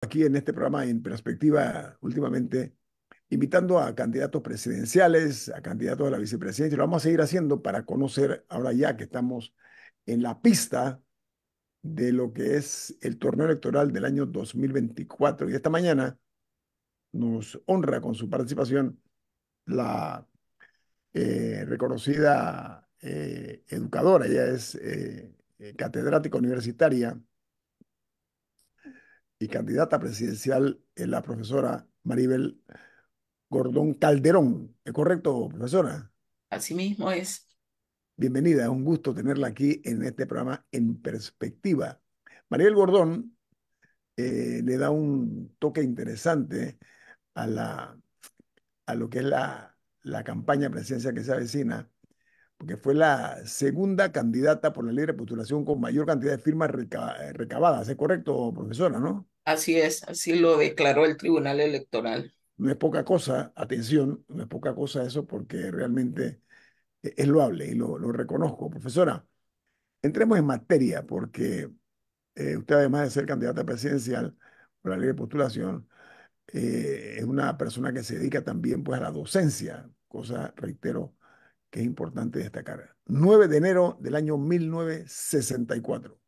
aquí en este programa en perspectiva últimamente, invitando a candidatos presidenciales, a candidatos a la vicepresidencia. Lo vamos a seguir haciendo para conocer ahora ya que estamos en la pista de lo que es el torneo electoral del año 2024. Y esta mañana nos honra con su participación la eh, reconocida eh, educadora, ella es eh, catedrática universitaria y candidata presidencial es la profesora Maribel Gordón Calderón. ¿Es correcto, profesora? Así mismo es. Bienvenida, es un gusto tenerla aquí en este programa En Perspectiva. Maribel Gordón eh, le da un toque interesante a, la, a lo que es la, la campaña presidencial que se avecina porque fue la segunda candidata por la libre postulación con mayor cantidad de firmas recabadas. Eh, ¿Es correcto, profesora, no? Así es, así lo declaró el Tribunal Electoral. No es poca cosa, atención, no es poca cosa eso porque realmente e-, es loable y lo, reconozco. Profesora, entremos en materia porque eh, usted además de ser candidata presidencial por la ley de postulación, eh, es una persona que se dedica también pues a la docencia, cosa, reitero, que es importante destacar. 9 de enero del año 1964.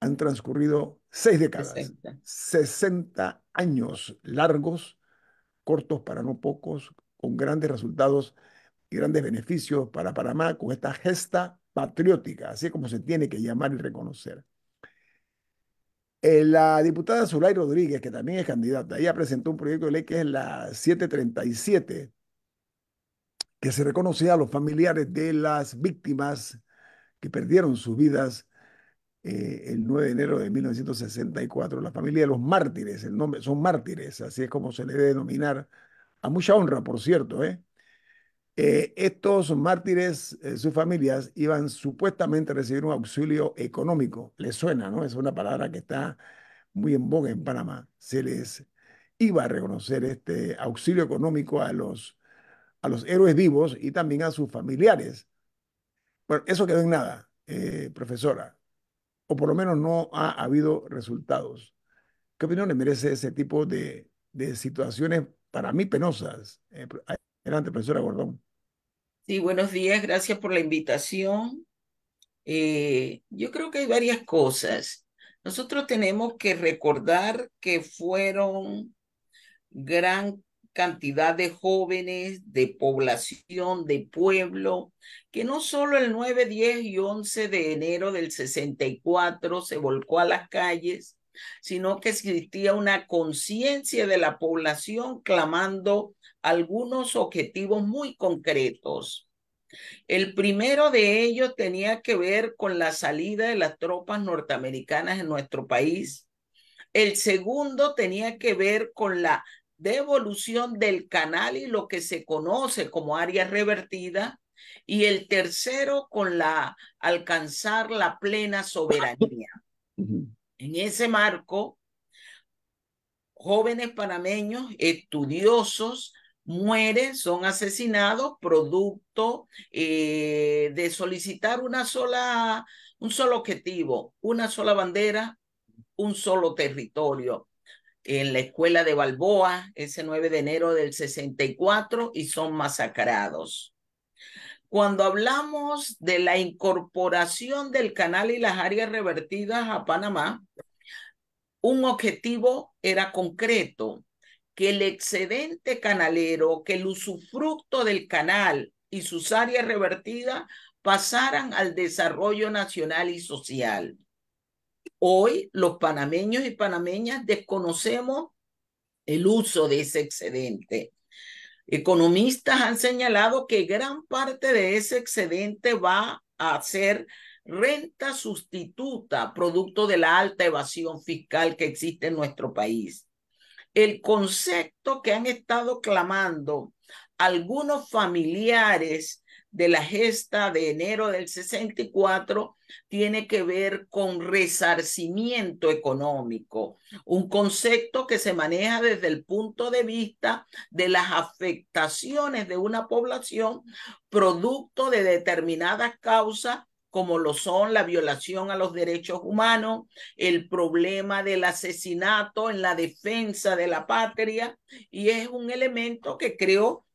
Han transcurrido seis décadas, 60, años largos, cortos para no pocos, con grandes resultados y grandes beneficios para Panamá con esta gesta patriótica, así es como se tiene que llamar y reconocer. Eh, la diputada Zulay Rodríguez, que también es candidata, ella presentó un proyecto de ley que es la 737, que se reconocía a los familiares de las víctimas que perdieron sus vidas eh, el 9 de enero de 1964. La familia de los mártires, el nombre, son mártires, así es como se le debe denominar, a mucha honra, por cierto. ¿eh? eh estos mártires, eh, sus familias, iban supuestamente a recibir un auxilio económico. Les suena, ¿no? Es una palabra que está muy en boga en Panamá. Se les iba a reconocer este auxilio económico a los a los héroes vivos y también a sus familiares. Bueno, eso quedó en nada, eh, profesora, o por lo menos no ha habido resultados. ¿Qué opinión le merece ese tipo de, de situaciones para mí penosas? Eh, adelante, profesora Gordón. Sí, buenos días, gracias por la invitación. Eh, yo creo que hay varias cosas. Nosotros tenemos que recordar que fueron gran cantidad de jóvenes, de población, de pueblo, que no solo el 9, 10 y 11 de enero del 64 se volcó a las calles, sino que existía una conciencia de la población clamando algunos objetivos muy concretos. El primero de ellos tenía que ver con la salida de las tropas norteamericanas en nuestro país. El segundo tenía que ver con la de evolución del canal y lo que se conoce como área revertida, y el tercero con la alcanzar la plena soberanía. En ese marco, jóvenes panameños, estudiosos, mueren, son asesinados, producto eh, de solicitar una sola, un solo objetivo, una sola bandera, un solo territorio en la escuela de Balboa ese 9 de enero del 64 y son masacrados. Cuando hablamos de la incorporación del canal y las áreas revertidas a Panamá, un objetivo era concreto, que el excedente canalero, que el usufructo del canal y sus áreas revertidas pasaran al desarrollo nacional y social. Hoy los panameños y panameñas desconocemos el uso de ese excedente. Economistas han señalado que gran parte de ese excedente va a ser renta sustituta, producto de la alta evasión fiscal que existe en nuestro país. El concepto que han estado clamando algunos familiares de la gesta de enero del 64 tiene que ver con resarcimiento económico, un concepto que se maneja desde el punto de vista de las afectaciones de una población producto de determinadas causas como lo son la violación a los derechos humanos, el problema del asesinato en la defensa de la patria, y es un elemento que creo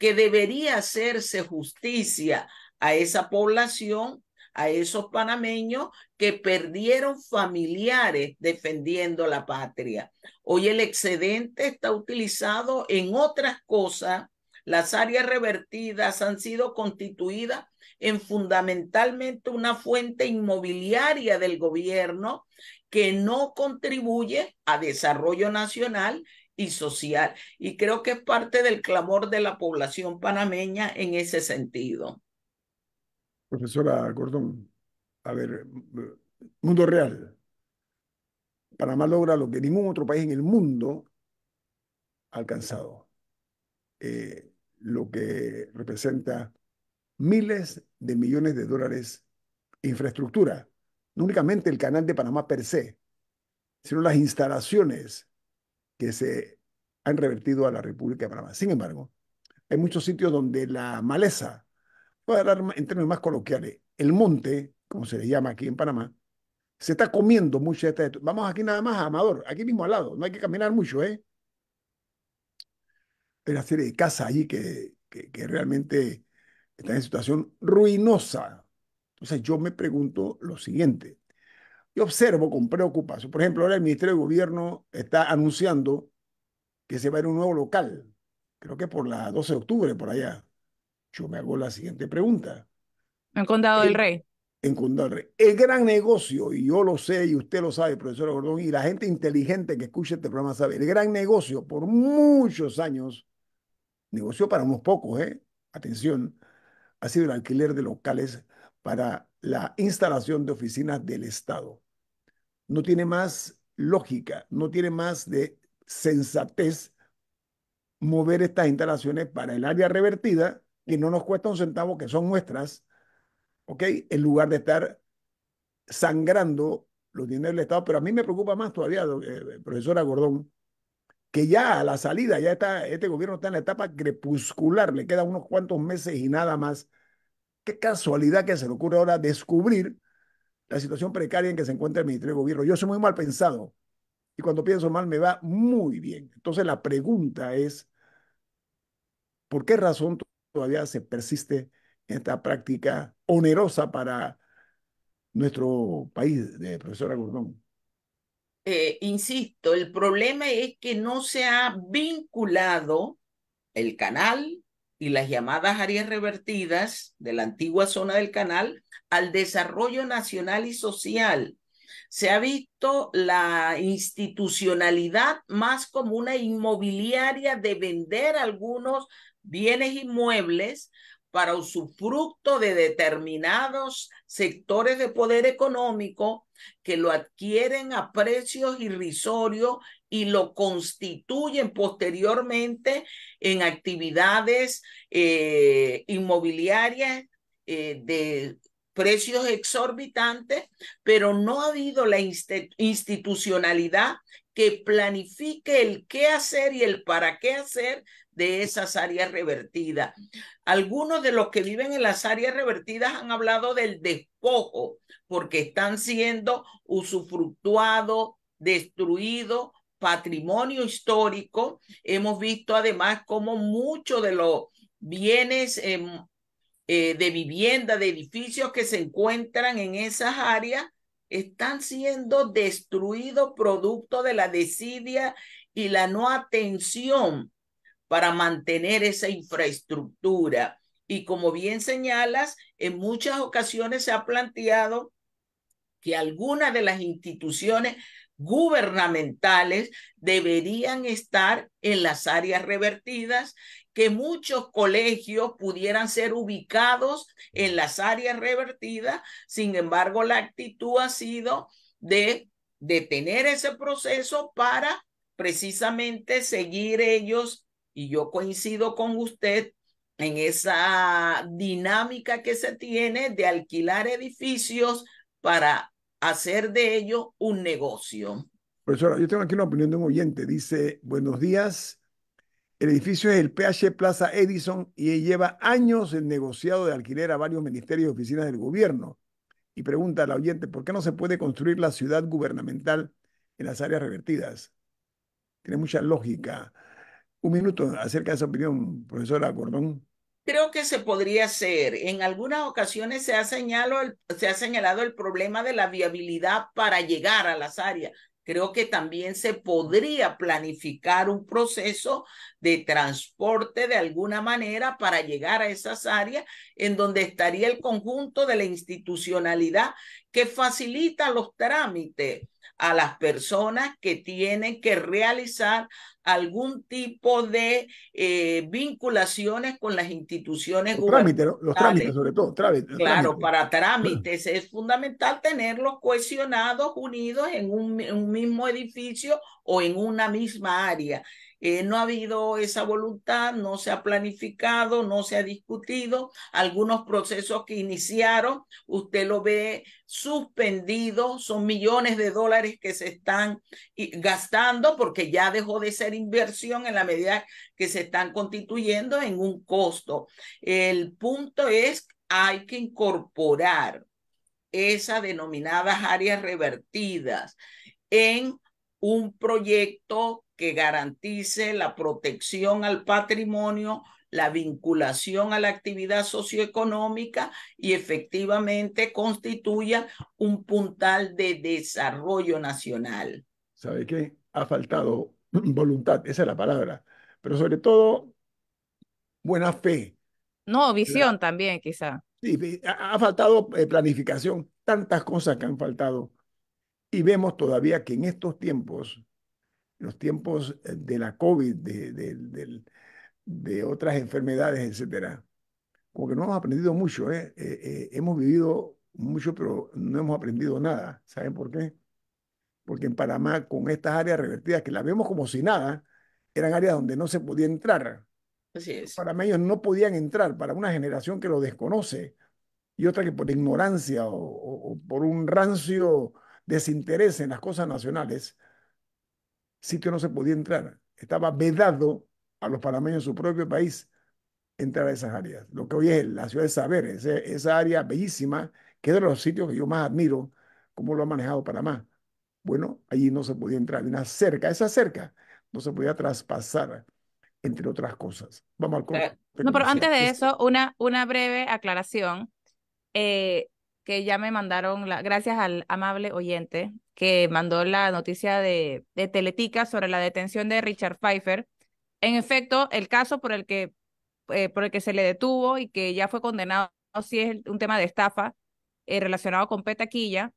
que debería hacerse justicia a esa población, a esos panameños que perdieron familiares defendiendo la patria. Hoy el excedente está utilizado en otras cosas. Las áreas revertidas han sido constituidas en fundamentalmente una fuente inmobiliaria del gobierno que no contribuye a desarrollo nacional y social. Y creo que es parte del clamor de la población panameña en ese sentido. Profesora Gordon a ver, mundo real. Panamá logra lo que ningún otro país en el mundo ha alcanzado. Eh, lo que representa miles de millones de dólares infraestructura. No únicamente el canal de Panamá per se, sino las instalaciones, que se han revertido a la República de Panamá. Sin embargo, hay muchos sitios donde la maleza, para en términos más coloquiales, el monte, como se le llama aquí en Panamá, se está comiendo mucho de esto. Vamos aquí nada más a Amador, aquí mismo al lado, no hay que caminar mucho, ¿eh? Hay una serie de casas allí que, que realmente están en situación ruinosa. Entonces yo me pregunto lo siguiente, yo observo con preocupación. Por ejemplo, ahora el Ministerio de Gobierno está anunciando que se va a ir un nuevo local. Creo que por la 12 de octubre, por allá. Yo me hago la siguiente pregunta. En Condado del Rey. En Condado del Rey. El gran negocio, y yo lo sé, y usted lo sabe, profesor Gordón, y la gente inteligente que escucha este programa sabe, el gran negocio por muchos años, negocio para unos pocos, ¿eh? Atención, ha sido el alquiler de locales para la instalación de oficinas del Estado. No tiene más lógica, no tiene más de sensatez mover estas instalaciones para el área revertida, que no nos cuesta un centavo, que son nuestras, ¿ok? En lugar de estar sangrando los dineros del Estado. Pero a mí me preocupa más todavía, eh, profesora Gordón, que ya a la salida, ya está, este gobierno está en la etapa crepuscular, le quedan unos cuantos meses y nada más Qué casualidad que se le ocurre ahora descubrir la situación precaria en que se encuentra el Ministerio de Gobierno. Yo soy muy mal pensado y cuando pienso mal me va muy bien. Entonces la pregunta es, ¿por qué razón todavía se persiste en esta práctica onerosa para nuestro país, de profesora Gordón? Eh, insisto, el problema es que no se ha vinculado el canal y las llamadas áreas revertidas de la antigua zona del canal al desarrollo nacional y social. Se ha visto la institucionalidad más como una inmobiliaria de vender algunos bienes inmuebles para usufructo de determinados sectores de poder económico que lo adquieren a precios irrisorios y lo constituyen posteriormente en actividades eh, inmobiliarias eh, de precios exorbitantes, pero no ha habido la institucionalidad que planifique el qué hacer y el para qué hacer de esas áreas revertidas. Algunos de los que viven en las áreas revertidas han hablado del despojo, porque están siendo usufructuados, destruidos patrimonio histórico. Hemos visto además cómo muchos de los bienes em, eh, de vivienda, de edificios que se encuentran en esas áreas, están siendo destruidos producto de la desidia y la no atención para mantener esa infraestructura. Y como bien señalas, en muchas ocasiones se ha planteado que algunas de las instituciones gubernamentales deberían estar en las áreas revertidas, que muchos colegios pudieran ser ubicados en las áreas revertidas. Sin embargo, la actitud ha sido de detener ese proceso para precisamente seguir ellos, y yo coincido con usted, en esa dinámica que se tiene de alquilar edificios para hacer de ello un negocio. Profesora, yo tengo aquí una opinión de un oyente. Dice, buenos días. El edificio es el PH Plaza Edison y lleva años en negociado de alquiler a varios ministerios y oficinas del gobierno. Y pregunta al oyente, ¿por qué no se puede construir la ciudad gubernamental en las áreas revertidas? Tiene mucha lógica. Un minuto acerca de esa opinión, profesora Gordón. Creo que se podría hacer. En algunas ocasiones se ha, señalado el, se ha señalado el problema de la viabilidad para llegar a las áreas. Creo que también se podría planificar un proceso de transporte de alguna manera para llegar a esas áreas en donde estaría el conjunto de la institucionalidad que facilita los trámites a las personas que tienen que realizar algún tipo de eh, vinculaciones con las instituciones los Trámites, sobre todo. Trámites, claro, para trámites es fundamental tenerlos cohesionados, unidos en un mismo edificio o en una misma área. Eh, no ha habido esa voluntad, no se ha planificado, no se ha discutido. Algunos procesos que iniciaron, usted lo ve suspendido, son millones de dólares que se están gastando porque ya dejó de ser inversión en la medida que se están constituyendo en un costo. El punto es, hay que incorporar esas denominadas áreas revertidas en un proyecto que garantice la protección al patrimonio, la vinculación a la actividad socioeconómica y efectivamente constituya un puntal de desarrollo nacional. ¿Sabe qué? Ha faltado voluntad, esa es la palabra, pero sobre todo buena fe. No, visión también quizá. Sí, ha faltado eh, planificación, tantas cosas que han faltado. Y vemos todavía que en estos tiempos los tiempos eh, de la COVID, de, de, otras enfermedades, etc. Como que no hemos aprendido mucho, ¿eh? Eh, ¿eh? hemos vivido mucho, pero no hemos aprendido nada. ¿Saben por qué? Porque en Panamá, con estas áreas revertidas, que las vemos como si nada, eran áreas donde no se podía entrar. Para ellos no podían entrar, para una generación que lo desconoce y otra que por ignorancia o por un rancio desinterés en las cosas nacionales, sitio no se podía entrar. Estaba vedado a los panameños de su propio país entrar a esas áreas. Lo que hoy es la ciudad de saber, esa área bellísima, que es de los sitios que yo más admiro, cómo lo ha manejado Panamá. Bueno, allí no se podía entrar, una cerca, esa cerca no se podía traspasar, entre otras cosas. Vamos al eh, No, pero antes de eso, una, una breve aclaración eh, que ya me mandaron, gracias al amable oyente, que mandó la noticia de, Teletica sobre la detención de Richard Pfeiffer. En efecto, el caso por el que, eh, por el que se le detuvo y que ya fue condenado, si es un tema de estafa eh, relacionado con Petaquilla,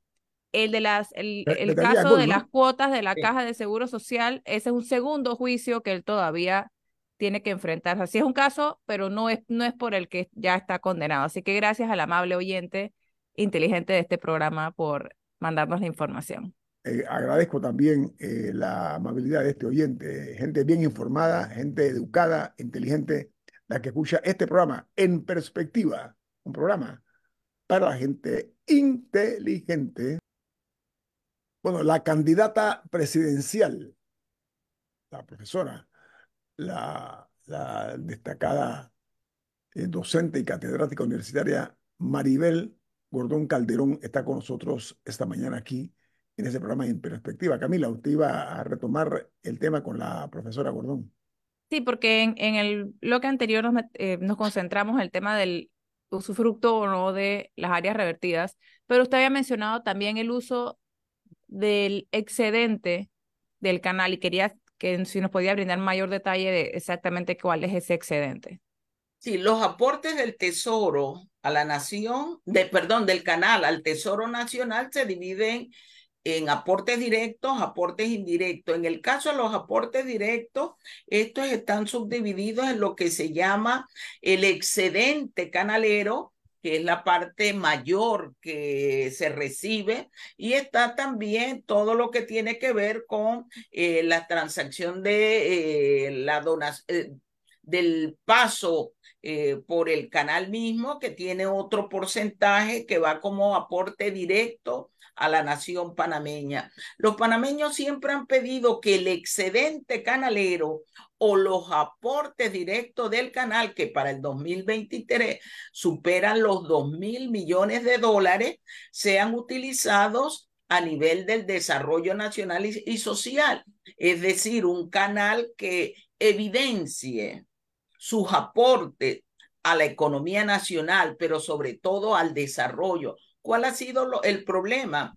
el de las el, caso de las cuotas de la caja de seguro social ese es un segundo juicio que él todavía tiene que enfrentar así es un caso pero no es no es por el que ya está condenado así que gracias al amable oyente inteligente de este programa por mandarnos la información. Eh, agradezco también eh, la amabilidad de este oyente, gente bien informada, gente educada, inteligente, la que escucha este programa en perspectiva, un programa para la gente inteligente. Bueno, la candidata presidencial, la profesora, la, destacada eh, docente y catedrática universitaria Maribel Gordón Calderón está con nosotros esta mañana aquí en ese programa en perspectiva. Camila, usted iba a retomar el tema con la profesora Gordón. Sí, porque en, el bloque anterior nos, eh, nos concentramos en el tema del usufructo o no de las áreas revertidas, pero usted había mencionado también el uso del excedente del canal y quería que si nos podía brindar mayor detalle de exactamente cuál es ese excedente. Sí, los aportes del Tesoro a la nación, de, perdón, del canal al Tesoro Nacional se dividen en aportes directos, aportes indirectos. En el caso de los aportes directos, estos están subdivididos en lo que se llama el excedente canalero, que es la parte mayor que se recibe, y está también todo lo que tiene que ver con eh, la transacción de eh, la donación. Eh, del paso eh, por el canal mismo, que tiene otro porcentaje que va como aporte directo a la nación panameña. Los panameños siempre han pedido que el excedente canalero o los aportes directos del canal, que para el 2023 superan los 2 mil millones de dólares, sean utilizados a nivel del desarrollo nacional y social. Es decir, un canal que evidencie sus aportes a la economía nacional, pero sobre todo al desarrollo. ¿Cuál ha sido el problema?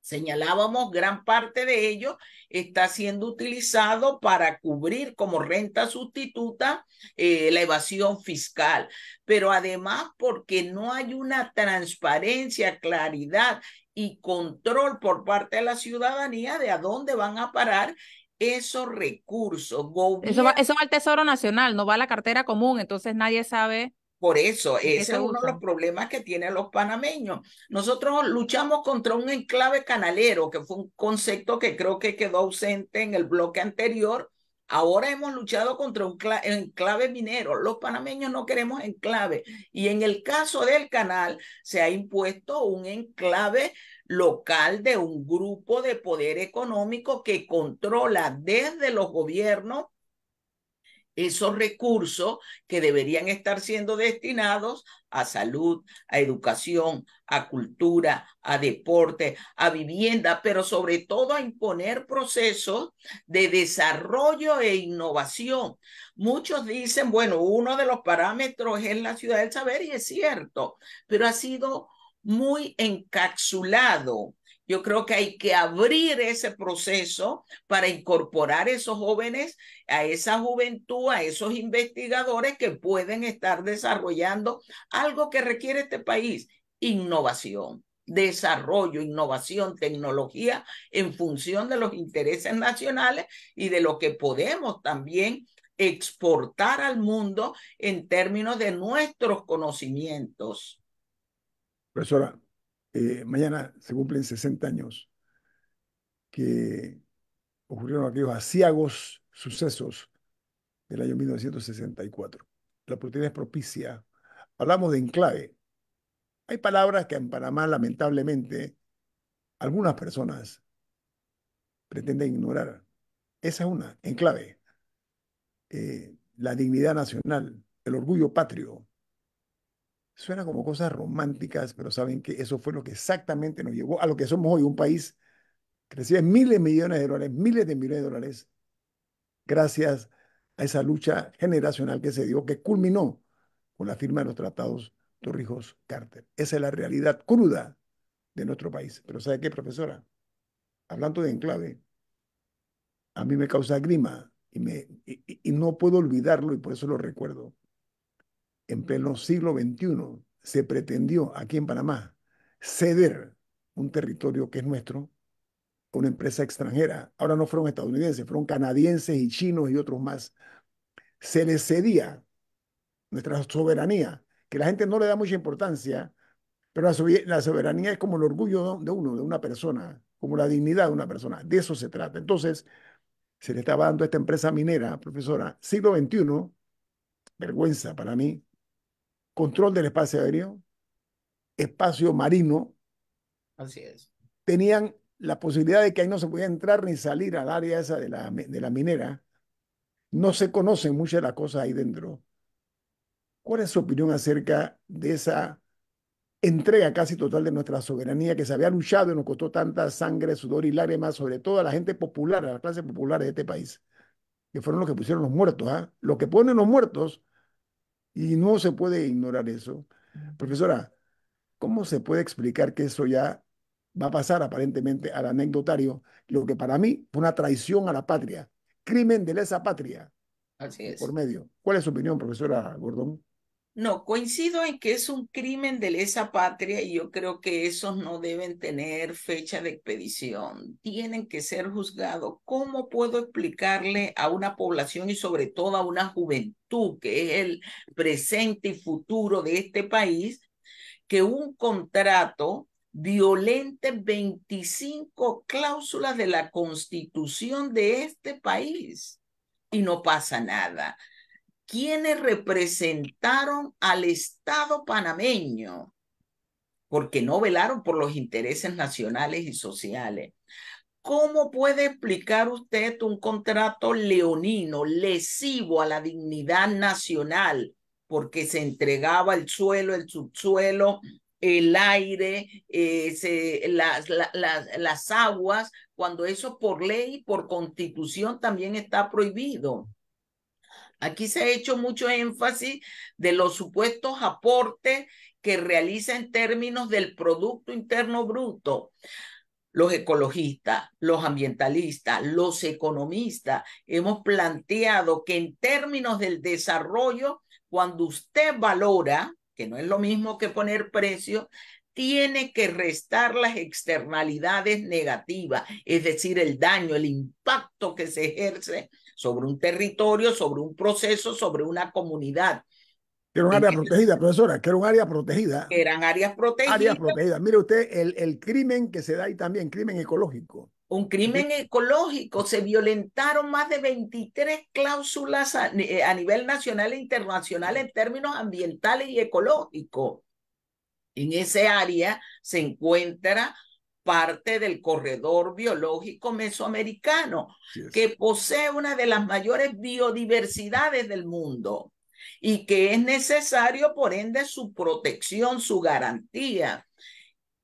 Señalábamos, gran parte de ello está siendo utilizado para cubrir como renta sustituta eh, la evasión fiscal, pero además porque no hay una transparencia, claridad y control por parte de la ciudadanía de a dónde van a parar esos recursos. Eso va, eso va al Tesoro Nacional, no va a la cartera común, entonces nadie sabe. Por eso, ese es uno de los problemas que tienen los panameños. Nosotros luchamos contra un enclave canalero, que fue un concepto que creo que quedó ausente en el bloque anterior. Ahora hemos luchado contra un enclave minero. Los panameños no queremos enclave. Y en el caso del canal, se ha impuesto un enclave local de un grupo de poder económico que controla desde los gobiernos esos recursos que deberían estar siendo destinados a salud, a educación, a cultura, a deporte, a vivienda, pero sobre todo a imponer procesos de desarrollo e innovación. Muchos dicen, bueno, uno de los parámetros es la ciudad del saber y es cierto, pero ha sido muy encapsulado. Yo creo que hay que abrir ese proceso para incorporar a esos jóvenes, a esa juventud, a esos investigadores que pueden estar desarrollando algo que requiere este país, innovación, desarrollo, innovación, tecnología en función de los intereses nacionales y de lo que podemos también exportar al mundo en términos de nuestros conocimientos. Profesora, eh, mañana se cumplen 60 años que ocurrieron aquellos asiagos sucesos del año 1964. La oportunidad es propicia. Hablamos de enclave. Hay palabras que en Panamá, lamentablemente, algunas personas pretenden ignorar. Esa es una, enclave. Eh, la dignidad nacional, el orgullo patrio, Suena como cosas románticas, pero saben que eso fue lo que exactamente nos llevó a lo que somos hoy, un país que recibe miles de millones de dólares, miles de millones de dólares, gracias a esa lucha generacional que se dio, que culminó con la firma de los tratados Torrijos-Carter. Esa es la realidad cruda de nuestro país. Pero ¿sabe qué, profesora? Hablando de enclave, a mí me causa grima y, me, y no puedo olvidarlo y por eso lo recuerdo en pleno siglo XXI, se pretendió aquí en Panamá ceder un territorio que es nuestro a una empresa extranjera. Ahora no fueron estadounidenses, fueron canadienses y chinos y otros más. Se les cedía nuestra soberanía, que la gente no le da mucha importancia, pero la, soberanía es como el orgullo de uno, de una persona, como la dignidad de una persona. De eso se trata. Entonces, se le estaba dando a esta empresa minera, profesora, siglo XXI, vergüenza para mí, control del espacio aéreo, espacio marino. Así es. Tenían la posibilidad de que ahí no se podía entrar ni salir al área esa de la, de la minera. No se conocen muchas de las cosas ahí dentro. ¿Cuál es su opinión acerca de esa entrega casi total de nuestra soberanía que se había luchado y nos costó tanta sangre, sudor y lágrimas, sobre todo a la gente popular, a la clase popular de este país, que fueron los que pusieron los muertos? ah, Los que ponen los muertos y no se puede ignorar eso. Profesora, ¿cómo se puede explicar que eso ya va a pasar aparentemente al anecdotario, lo que para mí fue una traición a la patria, crimen de lesa patria? Así es. Por medio. ¿Cuál es su opinión, profesora Gordón? No, coincido en que es un crimen de lesa patria y yo creo que esos no deben tener fecha de expedición. Tienen que ser juzgados. ¿Cómo puedo explicarle a una población y sobre todo a una juventud, que es el presente y futuro de este país, que un contrato violente 25 cláusulas de la constitución de este país y no pasa nada? quienes representaron al Estado panameño, porque no velaron por los intereses nacionales y sociales. ¿Cómo puede explicar usted un contrato leonino, lesivo a la dignidad nacional, porque se entregaba el suelo, el subsuelo, el aire, eh, las, las aguas, cuando eso por ley por constitución también está prohibido? Aquí se ha hecho mucho énfasis de los supuestos aportes que realiza en términos del Producto Interno Bruto los ecologistas, los ambientalistas, los economistas, hemos planteado que en términos del desarrollo, cuando usted valora, que no es lo mismo que poner precio, tiene que restar las externalidades negativas, es decir, el daño, el impacto que se ejerce sobre un territorio, sobre un proceso, sobre una comunidad. Que era un área protegida, profesora, que era un área protegida. eran áreas protegidas. Áreas protegidas. Mire usted el, crimen que se da ahí también, crimen ecológico. Un crimen ecológico. Se violentaron más de 23 cláusulas a, eh, a nivel nacional e internacional en términos ambientales y ecológicos. En ese área se encuentra parte del corredor biológico mesoamericano, que posee una de las mayores biodiversidades del mundo y que es necesario, por ende, su protección, su garantía.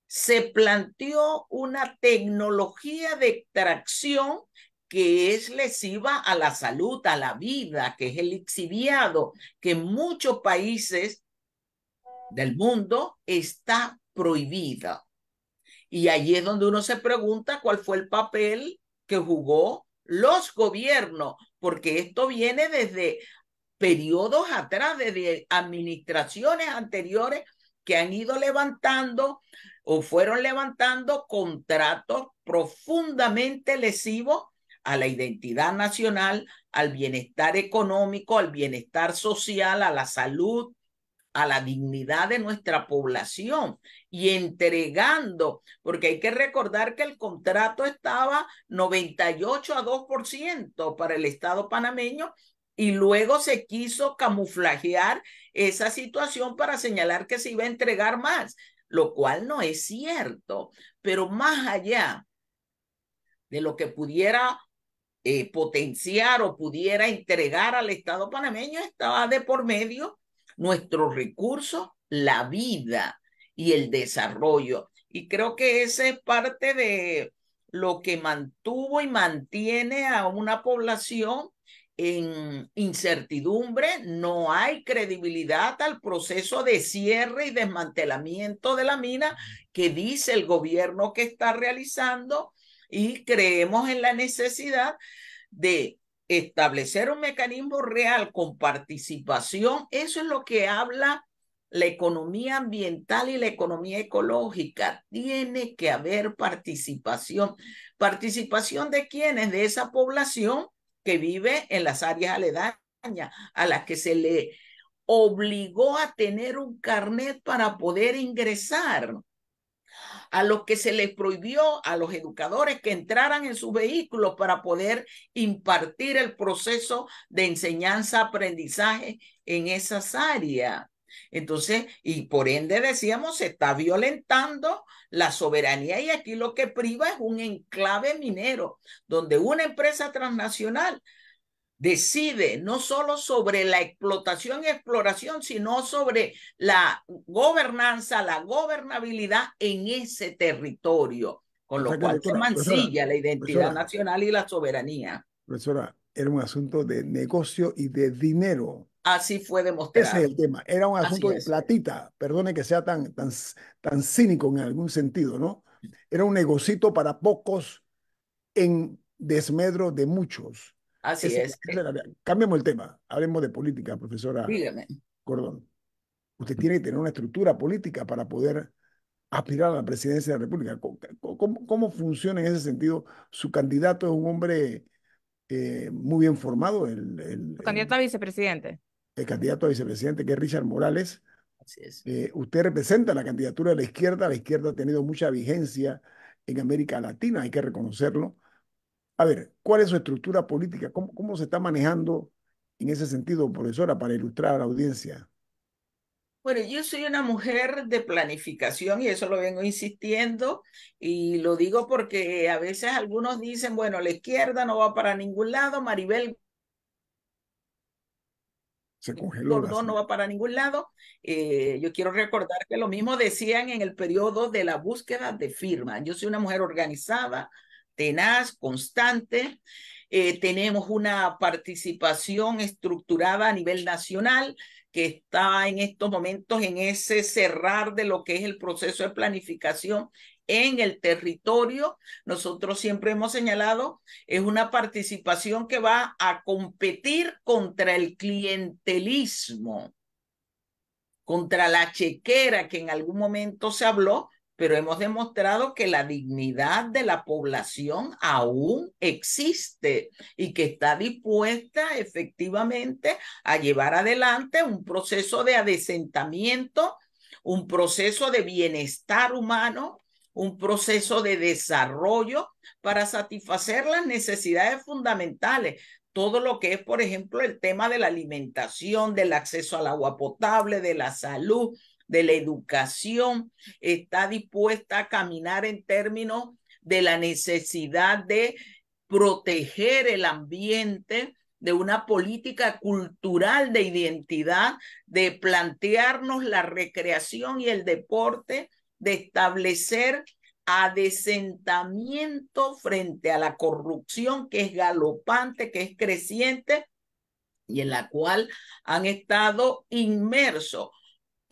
Se planteó una tecnología de extracción que es lesiva a la salud, a la vida, que es el exhibiado que en muchos países del mundo está prohibida. Y allí es donde uno se pregunta cuál fue el papel que jugó los gobiernos, porque esto viene desde periodos atrás, desde administraciones anteriores que han ido levantando o fueron levantando contratos profundamente lesivos a la identidad nacional, al bienestar económico, al bienestar social, a la salud, a la dignidad de nuestra población y entregando, porque hay que recordar que el contrato estaba 98 a 2% para el Estado panameño y luego se quiso camuflajear esa situación para señalar que se iba a entregar más, lo cual no es cierto, pero más allá de lo que pudiera eh, potenciar o pudiera entregar al Estado panameño, estaba de por medio nuestros recursos, la vida y el desarrollo. Y creo que esa es parte de lo que mantuvo y mantiene a una población en incertidumbre, no hay credibilidad al proceso de cierre y desmantelamiento de la mina que dice el gobierno que está realizando y creemos en la necesidad de establecer un mecanismo real con participación, eso es lo que habla la economía ambiental y la economía ecológica. Tiene que haber participación. ¿Participación de quiénes? De esa población que vive en las áreas aledañas, a las que se le obligó a tener un carnet para poder ingresar a los que se les prohibió a los educadores que entraran en sus vehículos para poder impartir el proceso de enseñanza-aprendizaje en esas áreas. Entonces, y por ende decíamos, se está violentando la soberanía y aquí lo que priva es un enclave minero, donde una empresa transnacional decide no solo sobre la explotación y exploración, sino sobre la gobernanza, la gobernabilidad en ese territorio, con lo cual se mancilla la identidad nacional y la soberanía. Profesora, era un asunto de negocio y de dinero. Así fue demostrado. Ese es el tema. Era un asunto de platita. Perdone que sea tan, tan, tan cínico en algún sentido, ¿no? Era un negocito para pocos en desmedro de muchos. Así es. Cambiemos el tema, hablemos de política, profesora Dígame. Cordón. Usted tiene que tener una estructura política para poder aspirar a la presidencia de la República. ¿Cómo, funciona en ese sentido? Su candidato es un hombre eh, muy bien formado. El, candidato a vicepresidente. El candidato a vicepresidente, que es Richard Morales. Así es. Eh, usted representa la candidatura de la izquierda. La izquierda ha tenido mucha vigencia en América Latina, hay que reconocerlo. A ver, ¿cuál es su estructura política? ¿Cómo, cómo se está manejando en ese sentido, profesora, para ilustrar a la audiencia? Bueno, yo soy una mujer de planificación y eso lo vengo insistiendo y lo digo porque a veces algunos dicen, bueno, la izquierda no va para ningún lado, Maribel se congeló. Gordón no va para ningún lado. Eh, yo quiero recordar que lo mismo decían en el periodo de la búsqueda de firmas. Yo soy una mujer organizada, tenaz, constante. Eh, tenemos una participación estructurada a nivel nacional que está en estos momentos en ese cerrar de lo que es el proceso de planificación en el territorio. Nosotros siempre hemos señalado, es una participación que va a competir contra el clientelismo, contra la chequera que en algún momento se habló, pero hemos demostrado que la dignidad de la población aún existe y que está dispuesta efectivamente a llevar adelante un proceso de adesentamiento, un proceso de bienestar humano, un proceso de desarrollo para satisfacer las necesidades fundamentales. Todo lo que es, por ejemplo, el tema de la alimentación, del acceso al agua potable, de la salud, de la educación, está dispuesta a caminar en términos de la necesidad de proteger el ambiente, de una política cultural de identidad, de plantearnos la recreación y el deporte, de establecer adesentamiento frente a la corrupción que es galopante, que es creciente y en la cual han estado inmersos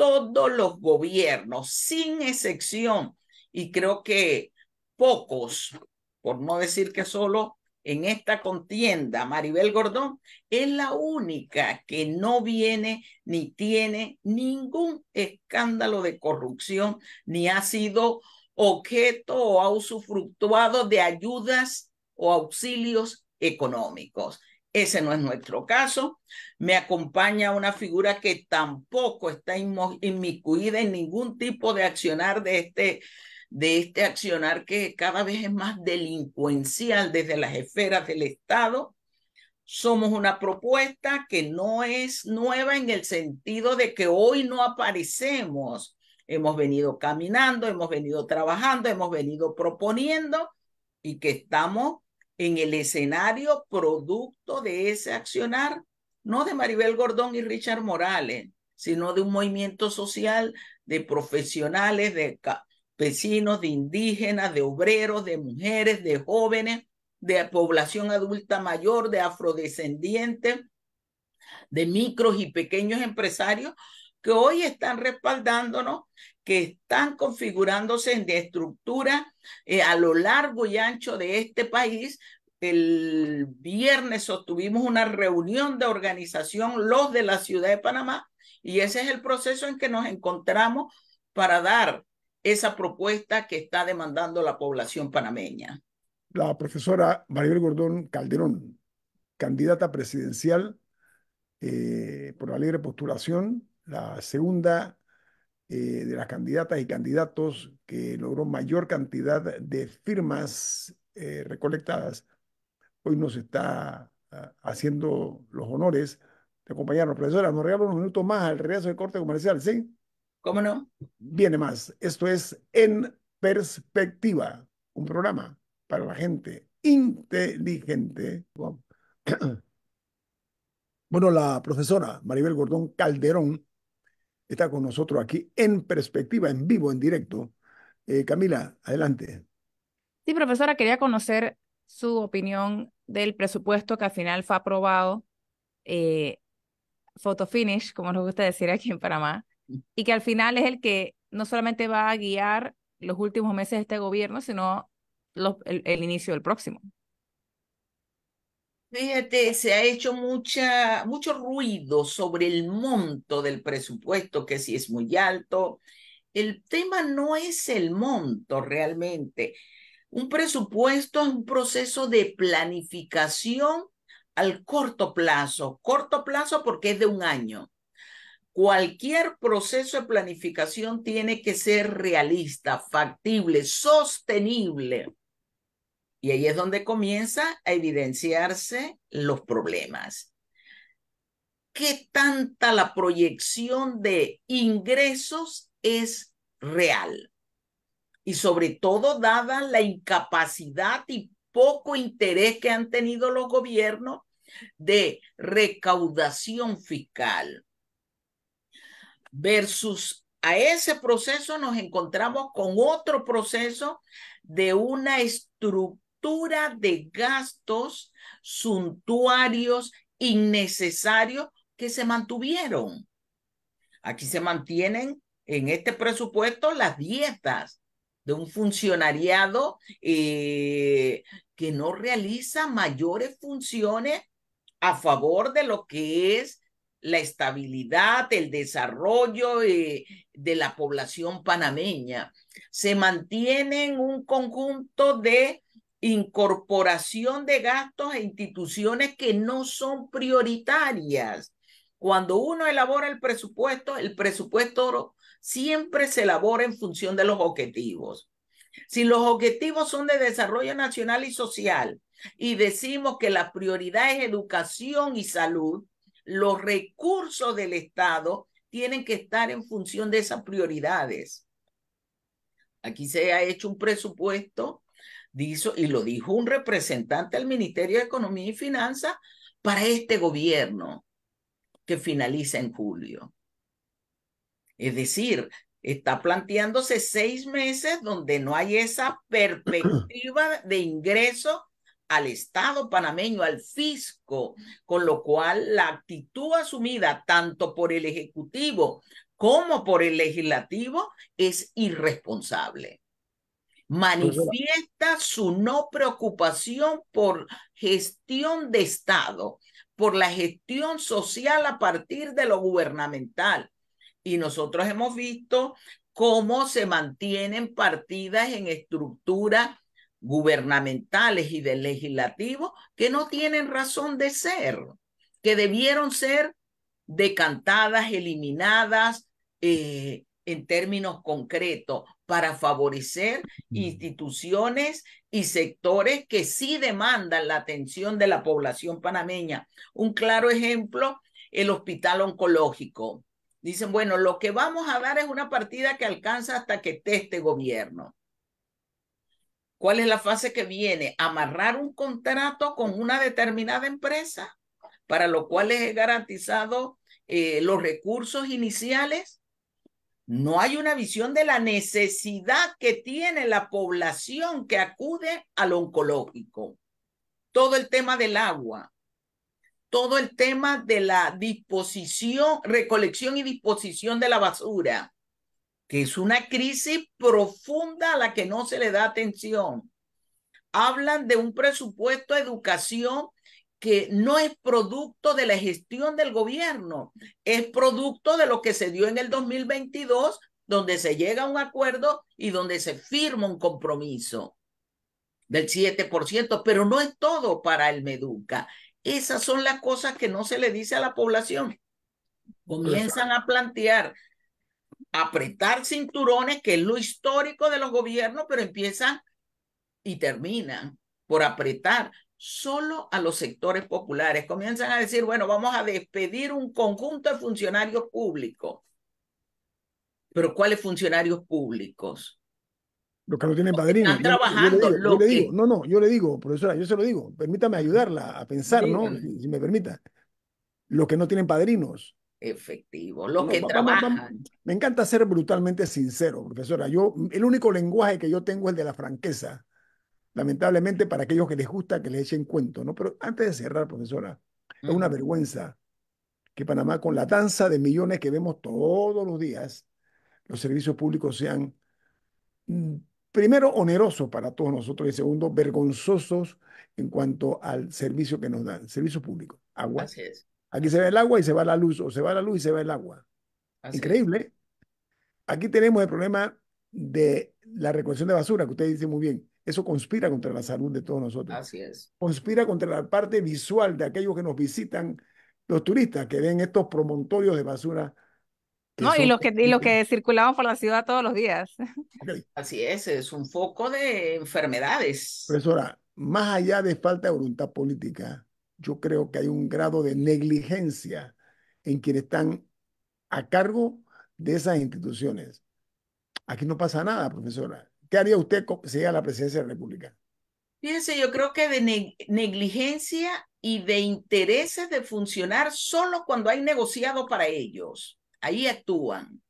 todos los gobiernos, sin excepción, y creo que pocos, por no decir que solo en esta contienda, Maribel Gordón es la única que no viene ni tiene ningún escándalo de corrupción, ni ha sido objeto o ha usufructuado de ayudas o auxilios económicos. Ese no es nuestro caso. Me acompaña una figura que tampoco está inmiscuida en ningún tipo de accionar de este, de este accionar que cada vez es más delincuencial desde las esferas del Estado. Somos una propuesta que no es nueva en el sentido de que hoy no aparecemos. Hemos venido caminando, hemos venido trabajando, hemos venido proponiendo y que estamos en el escenario producto de ese accionar, no de Maribel Gordón y Richard Morales, sino de un movimiento social de profesionales, de vecinos, de indígenas, de obreros, de mujeres, de jóvenes, de población adulta mayor, de afrodescendientes, de micros y pequeños empresarios que hoy están respaldándonos que están configurándose en de estructura eh, a lo largo y ancho de este país. El viernes sostuvimos una reunión de organización, los de la ciudad de Panamá, y ese es el proceso en que nos encontramos para dar esa propuesta que está demandando la población panameña. La profesora Maribel Gordón Calderón, candidata presidencial eh, por la libre postulación, la segunda eh, de las candidatas y candidatos que logró mayor cantidad de firmas eh, recolectadas, hoy nos está ah, haciendo los honores de acompañarnos. Profesora, nos regala unos minutos más al regreso del corte comercial, ¿sí? ¿Cómo no? Viene más. Esto es En Perspectiva, un programa para la gente inteligente. Bueno, la profesora Maribel Gordón Calderón está con nosotros aquí en perspectiva, en vivo, en directo. Eh, Camila, adelante. Sí, profesora, quería conocer su opinión del presupuesto que al final fue aprobado, eh, Finish, como nos gusta decir aquí en Panamá, y que al final es el que no solamente va a guiar los últimos meses de este gobierno, sino el inicio del próximo. Fíjate, se ha hecho mucha, mucho ruido sobre el monto del presupuesto, que si es muy alto. El tema no es el monto realmente. Un presupuesto es un proceso de planificación al corto plazo. Corto plazo porque es de un año. Cualquier proceso de planificación tiene que ser realista, factible, sostenible y ahí es donde comienza a evidenciarse los problemas. ¿Qué tanta la proyección de ingresos es real? Y sobre todo dada la incapacidad y poco interés que han tenido los gobiernos de recaudación fiscal. Versus a ese proceso nos encontramos con otro proceso de una estructura de gastos suntuarios innecesarios que se mantuvieron. Aquí se mantienen en este presupuesto las dietas de un funcionariado eh, que no realiza mayores funciones a favor de lo que es la estabilidad, el desarrollo eh, de la población panameña. Se mantienen un conjunto de incorporación de gastos e instituciones que no son prioritarias. Cuando uno elabora el presupuesto, el presupuesto siempre se elabora en función de los objetivos. Si los objetivos son de desarrollo nacional y social y decimos que la prioridad es educación y salud, los recursos del Estado tienen que estar en función de esas prioridades. Aquí se ha hecho un presupuesto y lo dijo un representante del Ministerio de Economía y Finanzas para este gobierno que finaliza en julio. Es decir, está planteándose seis meses donde no hay esa perspectiva de ingreso al Estado panameño, al fisco, con lo cual la actitud asumida tanto por el Ejecutivo como por el Legislativo es irresponsable. Pues manifiesta su no preocupación por gestión de Estado, por la gestión social a partir de lo gubernamental. Y nosotros hemos visto cómo se mantienen partidas en estructuras gubernamentales y del legislativo que no tienen razón de ser, que debieron ser decantadas, eliminadas eh, en términos concretos, para favorecer mm. instituciones y sectores que sí demandan la atención de la población panameña. Un claro ejemplo, el hospital oncológico. Dicen, bueno, lo que vamos a dar es una partida que alcanza hasta que esté este gobierno. ¿Cuál es la fase que viene? Amarrar un contrato con una determinada empresa, para lo cual es garantizado eh, los recursos iniciales no hay una visión de la necesidad que tiene la población que acude al oncológico. Todo el tema del agua, todo el tema de la disposición, recolección y disposición de la basura, que es una crisis profunda a la que no se le da atención. Hablan de un presupuesto de educación que no es producto de la gestión del gobierno, es producto de lo que se dio en el 2022, donde se llega a un acuerdo y donde se firma un compromiso del 7%, pero no es todo para el Meduca. Esas son las cosas que no se le dice a la población. Comienzan a plantear apretar cinturones, que es lo histórico de los gobiernos, pero empiezan y terminan por apretar solo a los sectores populares. Comienzan a decir, bueno, vamos a despedir un conjunto de funcionarios públicos. Pero ¿cuáles funcionarios públicos? Los que no tienen padrinos. Están trabajando. no, no, yo le digo, profesora, yo se lo digo. Permítame ayudarla a pensar, ¿no? Si, me permita. Los que no tienen padrinos. Efectivo, los que trabajan. Me encanta ser brutalmente sincero, profesora. Yo, el único lenguaje que yo tengo es el de la franqueza lamentablemente para aquellos que les gusta que les echen cuento, ¿no? Pero antes de cerrar, profesora, es una vergüenza que Panamá, con la danza de millones que vemos todos los días, los servicios públicos sean, mm, primero, onerosos para todos nosotros y segundo, vergonzosos en cuanto al servicio que nos dan, servicio público, agua. Así es. Aquí se ve el agua y se va la luz, o se va la luz y se va el agua. Increíble. ¿eh? Aquí tenemos el problema de la recolección de basura, que usted dice muy bien. Eso conspira contra la salud de todos nosotros. Así es. Conspira contra la parte visual de aquellos que nos visitan, los turistas que ven estos promontorios de basura. No, y los, que, y que circulaban por la ciudad todos los días. Así es, es un foco de enfermedades. Profesora, más allá de falta de voluntad política, yo creo que hay un grado de negligencia en quienes están a cargo de esas instituciones. Aquí no pasa nada, profesora. ¿Qué haría usted si llega la presidencia de la República? Fíjense, yo creo que de negligencia y de intereses de funcionar solo cuando hay negociado para ellos ahí actúan.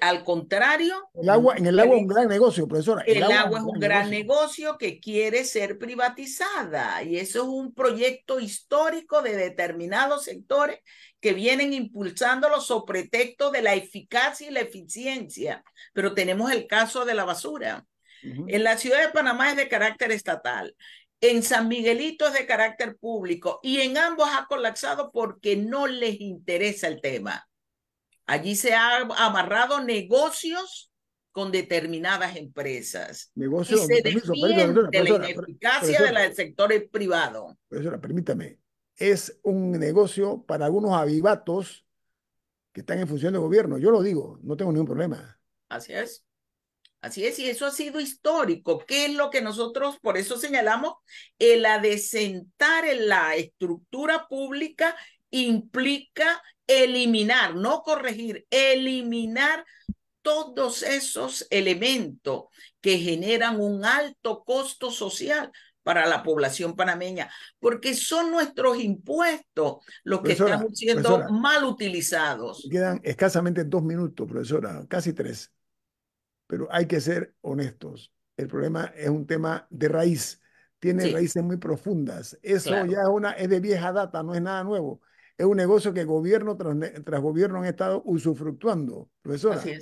al contrario. El agua, en el agua es un gran negocio, profesora. El, agua, es un gran negocio. que quiere ser privatizada y eso es un proyecto histórico de determinados sectores que vienen impulsándolo sobre pretexto de la eficacia y la eficiencia. Pero tenemos el caso de la basura. En la ciudad de Panamá es de carácter estatal en San Miguelito es de carácter público y en ambos ha colapsado porque no les interesa el tema. Allí se han amarrado negocios con determinadas empresas. Negocios. de se la ineficacia del sector privado. permítame. Es un negocio para algunos avivatos que están en función del gobierno. Yo lo digo, no tengo ningún problema. Así es. Así es, y eso ha sido histórico. ¿Qué es lo que nosotros, por eso señalamos, el adecentar en la estructura pública implica eliminar, no corregir, eliminar todos esos elementos que generan un alto costo social para la población panameña, porque son nuestros impuestos los que están siendo mal utilizados. Quedan escasamente dos minutos, profesora, casi tres pero hay que ser honestos. El problema es un tema de raíz, tiene raíces muy profundas. Eso ya es, una, es de vieja data, no es nada nuevo. Es un negocio que gobierno tras, gobierno han estado usufructuando, profesora. Así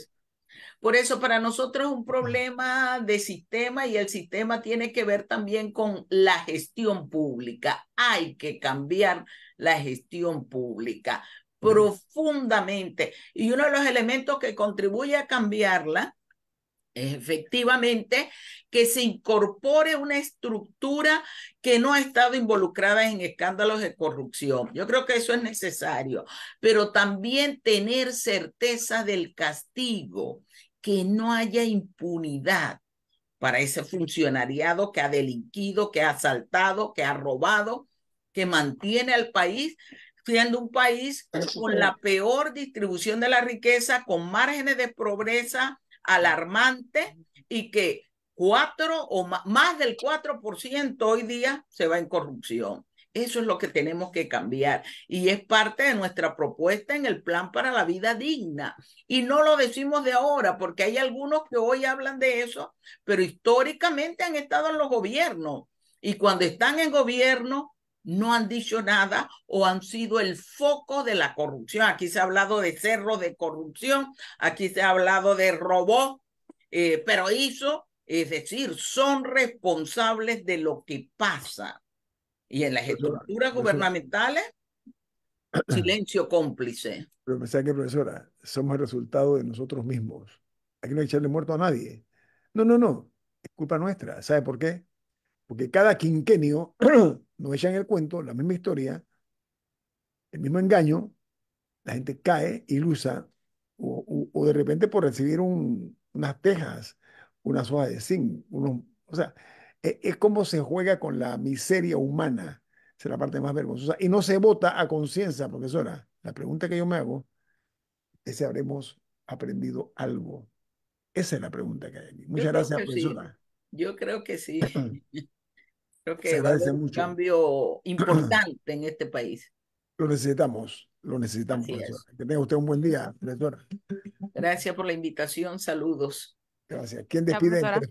Por eso para nosotros es un problema de sistema y el sistema tiene que ver también con la gestión pública. Hay que cambiar la gestión pública profundamente. Y uno de los elementos que contribuye a cambiarla efectivamente que se incorpore una estructura que no ha estado involucrada en escándalos de corrupción. Yo creo que eso es necesario, pero también tener certeza del castigo, que no haya impunidad para ese funcionariado que ha delinquido, que ha asaltado, que ha robado, que mantiene al país siendo un país con la peor distribución de la riqueza, con márgenes de pobreza, alarmante y que cuatro o más del 4% hoy día se va en corrupción. Eso es lo que tenemos que cambiar y es parte de nuestra propuesta en el plan para la vida digna. Y no lo decimos de ahora, porque hay algunos que hoy hablan de eso, pero históricamente han estado en los gobiernos y cuando están en gobierno no han dicho nada o han sido el foco de la corrupción. Aquí se ha hablado de cerro de corrupción, aquí se ha hablado de robó, eh, pero hizo, es decir, son responsables de lo que pasa. Y en las estructuras gubernamentales, silencio cómplice. Pero pensaba que, profesora, somos el resultado de nosotros mismos. Aquí no hay que echarle muerto a nadie. No, no, no. Es culpa nuestra. ¿Sabe por qué? Porque cada quinquenio nos echan el cuento, la misma historia, el mismo engaño, la gente cae ilusa o, o, de repente por recibir unas tejas, unas hojas de zinc, o sea, e, es, como se juega con la miseria humana, es la parte más vergonzosa, y no se vota a conciencia, profesora. La pregunta que yo me hago es si habremos aprendido algo. Esa es la pregunta que hay aquí. Muchas gracias, profesora. Yo creo que sí. Creo que es un cambio importante en este país. Lo necesitamos, lo necesitamos. Que tenga usted un buen día, Gracias por la invitación, saludos. Gracias. ¿Quién despide?